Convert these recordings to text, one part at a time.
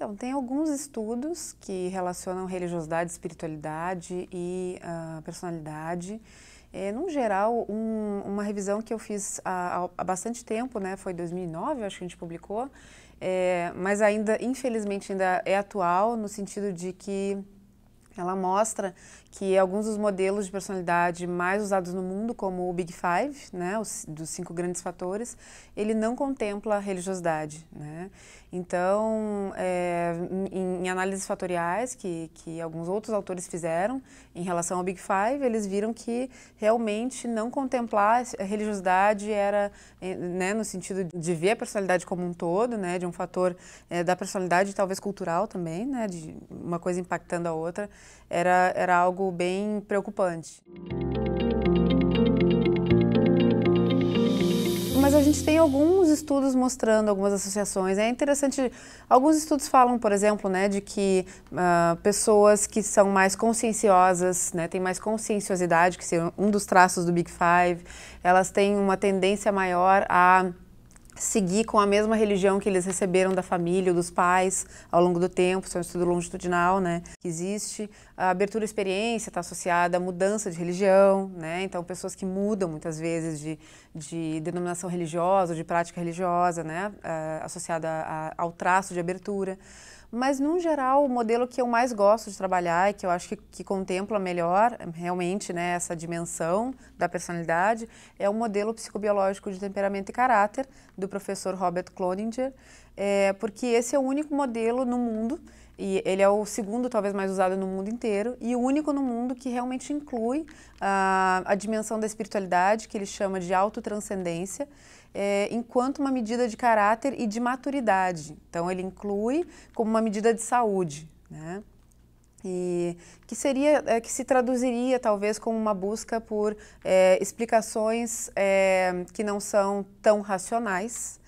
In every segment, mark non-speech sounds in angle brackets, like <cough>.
Então, tem alguns estudos que relacionam religiosidade, espiritualidade e uh, personalidade. É, num geral, um, uma revisão que eu fiz há, há, bastante tempo, né, foi 2009, acho que a gente publicou, é, mas ainda, infelizmente, ainda é atual no sentido de que ela mostra que alguns dos modelos de personalidade mais usados no mundo, como o Big Five, né, os, dos cinco grandes fatores, ele não contempla a religiosidade. Né? Então, é, em, em, análises fatoriais que, que alguns outros autores fizeram em relação ao Big Five, eles viram que realmente não contemplar a religiosidade era, é, né, no sentido de ver a personalidade como um todo, né, de um fator é, da personalidade talvez cultural também, né, de uma coisa impactando a outra, era, era algo bem preocupante. Mas a gente tem alguns estudos mostrando algumas associações. É interessante, alguns estudos falam, por exemplo, né, de que uh, pessoas que são mais conscienciosas, né, têm mais conscienciosidade, que seria um dos traços do Big Five, elas têm uma tendência maior a seguir com a mesma religião que eles receberam da família ou dos pais ao longo do tempo, isso é um estudo longitudinal, né? Existe a abertura à experiência, está associada à mudança de religião, né? Então, pessoas que mudam muitas vezes de, de denominação religiosa ou de prática religiosa, né? Eh, associada a, ao traço de abertura. Mas, num geral, o modelo que eu mais gosto de trabalhar e que eu acho que, que contempla melhor, realmente, né, essa dimensão da personalidade, é o modelo psicobiológico de temperamento e caráter, do professor Robert Cloninger, é, porque esse é o único modelo no mundo e ele é o segundo, talvez, mais usado no mundo inteiro e o único no mundo que realmente inclui a, ah, a dimensão da espiritualidade, que ele chama de autotranscendência, é, enquanto uma medida de caráter e de maturidade. Então, ele inclui como uma medida de saúde, né? E que seria, é, que se traduziria talvez como uma busca por é, explicações que não são tão racionais,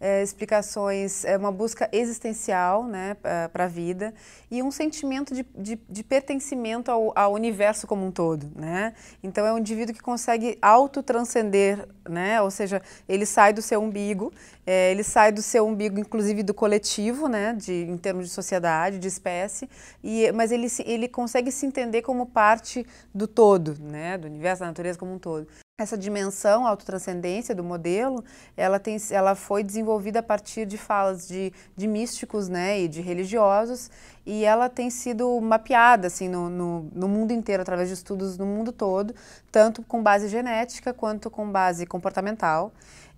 é, explicações, é uma busca existencial né, para a vida e um sentimento de, de, de pertencimento ao, ao, universo como um todo. Né? Então, é um indivíduo que consegue autotranscender, né? ou seja, ele sai do seu umbigo, é, ele sai do seu umbigo, inclusive do coletivo, né, de, em termos de sociedade, de espécie, e, mas ele, ele consegue se entender como parte do todo, né, do universo, da natureza como um todo essa dimensão autotranscendência do modelo, ela, tem, ela foi desenvolvida a partir de falas de, de místicos né, e de religiosos e ela tem sido mapeada assim, no, no, no, mundo inteiro, através de estudos no mundo todo, tanto com base genética quanto com base comportamental.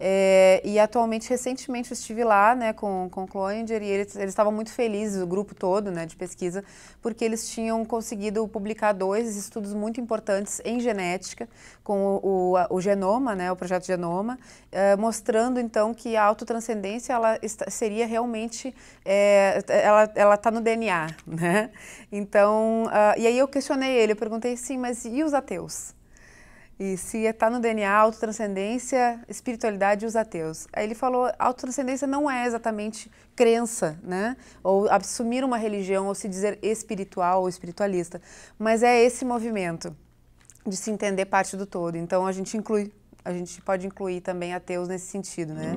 É, e atualmente, recentemente, eu estive lá né, com, com o Cloninger e eles, eles estavam muito felizes, o grupo todo né, de pesquisa, porque eles tinham conseguido publicar dois estudos muito importantes em genética, com o, o, o genoma, né, o projeto Genoma, é, mostrando então que a autotranscendência ela está, seria realmente, é, ela está no DNA trabalhar, <laughs> né? Então, uh, e aí eu questionei ele, eu perguntei, sim, mas e os ateus? E se está no DNA autotranscendência, espiritualidade e os ateus. Aí ele falou, autotranscendência não é exatamente crença, né? Ou assumir uma religião, ou se dizer espiritual ou espiritualista, mas é esse movimento de se entender parte do todo. Então a gente inclui, a gente pode incluir também ateus nesse sentido, né?